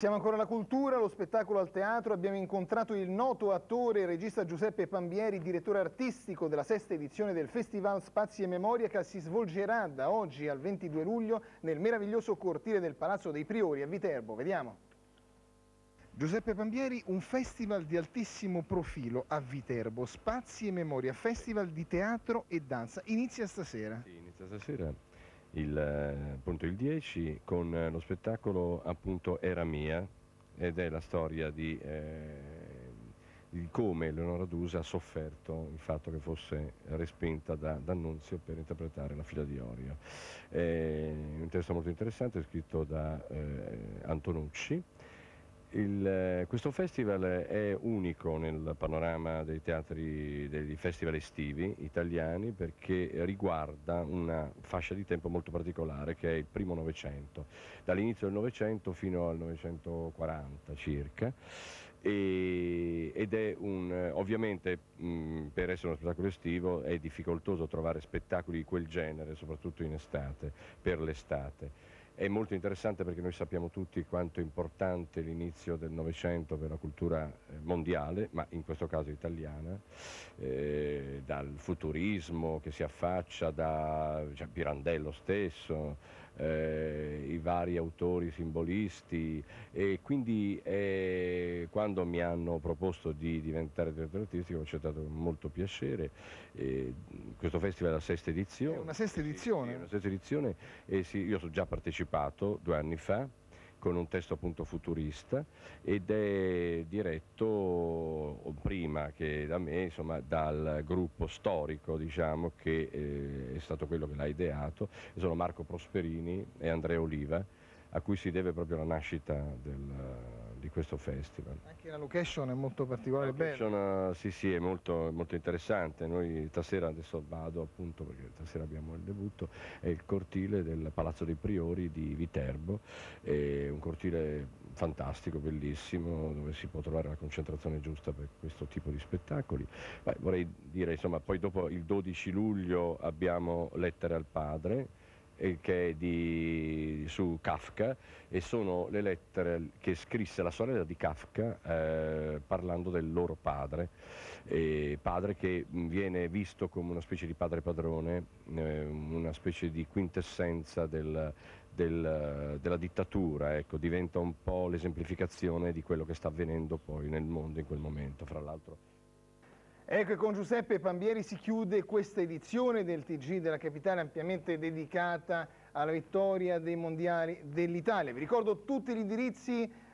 Siamo ancora alla cultura, allo spettacolo al teatro, abbiamo incontrato il noto attore e regista Giuseppe Pambieri, direttore artistico della sesta edizione del Festival Spazi e Memoria che si svolgerà da oggi al 22 luglio nel meraviglioso cortile del Palazzo dei Priori a Viterbo. Vediamo. Giuseppe Pambieri, un festival di altissimo profilo a Viterbo, Spazi e Memoria, festival di teatro e danza, inizia stasera. Sì, inizia stasera il, appunto, il 10 con eh, lo spettacolo appunto Era Mia ed è la storia di, eh, di come Leonora Dusa ha sofferto il fatto che fosse respinta da D'Annunzio per interpretare la figlia di Orio. È eh, un testo molto interessante scritto da eh, Antonucci il, eh, questo festival è unico nel panorama dei teatri, dei festival estivi italiani perché riguarda una fascia di tempo molto particolare che è il primo Novecento, dall'inizio del Novecento fino al 1940 circa e, ed è un, ovviamente mh, mm, per essere uno spettacolo estivo è difficoltoso trovare spettacoli di quel genere, soprattutto in estate, per l'estate è molto interessante perché noi sappiamo tutti quanto è importante l'inizio del Novecento per la cultura eh, mondiale, ma in questo caso italiana, eh, dal futurismo che si affaccia da cioè, Pirandello stesso, eh, i vari autori simbolisti e quindi eh, quando mi hanno proposto di diventare direttore artistico ho accettato con molto piacere. Eh, questo festival è la sesta edizione. È una sesta edizione? Sì, una sesta edizione e sì, io ho già partecipato due anni fa con un testo appunto futurista ed è diretto prima che da me, insomma, dal gruppo storico diciamo, che eh, è stato quello che l'ha ideato, sono Marco Prosperini e Andrea Oliva, a cui si deve proprio la nascita del di questo festival. Anche la location è molto particolare, la location, bella. Eh, sì, sì, è molto, molto, interessante. Noi stasera adesso vado appunto perché stasera abbiamo il debutto, è il cortile del Palazzo dei Priori di Viterbo, è un cortile fantastico, bellissimo, dove si può trovare la concentrazione giusta per questo tipo di spettacoli. Beh, vorrei dire, insomma, poi dopo il 12 luglio abbiamo Lettere al Padre, eh, che è di su Kafka e sono le lettere che scrisse la sorella di Kafka eh, parlando del loro padre, eh, padre che mm, viene visto come una specie di padre padrone, eh, una specie di quintessenza del, del, della dittatura, ecco, diventa un po' l'esemplificazione di quello che sta avvenendo poi nel mondo in quel momento, fra l'altro Ecco, con Giuseppe Pambieri si chiude questa edizione del TG della Capitale ampiamente dedicata alla vittoria dei mondiali dell'Italia. Vi ricordo tutti gli indirizzi